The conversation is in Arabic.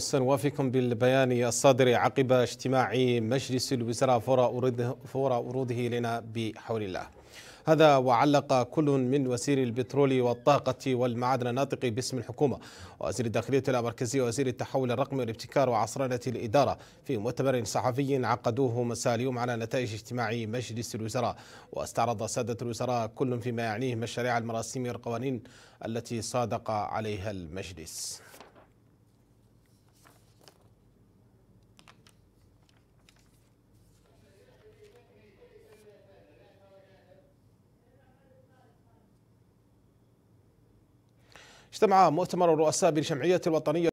سنوافقكم بالبيان الصادر عقب اجتماع مجلس الوزراء فور وروده لنا بحول الله هذا وعلق كل من وزير البترول والطاقة والمعادن الناطق باسم الحكومة وزير الداخلية المركزية وزير التحول الرقمي والابتكار وعصرانة الإدارة في مؤتمر صحفي عقدوه مساء اليوم على نتائج اجتماع مجلس الوزراء واستعرض سادة الوزراء كل فيما يعنيه مشاريع المراسيم والقوانين التي صادق عليها المجلس اجتمع مؤتمر الرؤساء بالجمعية الوطنية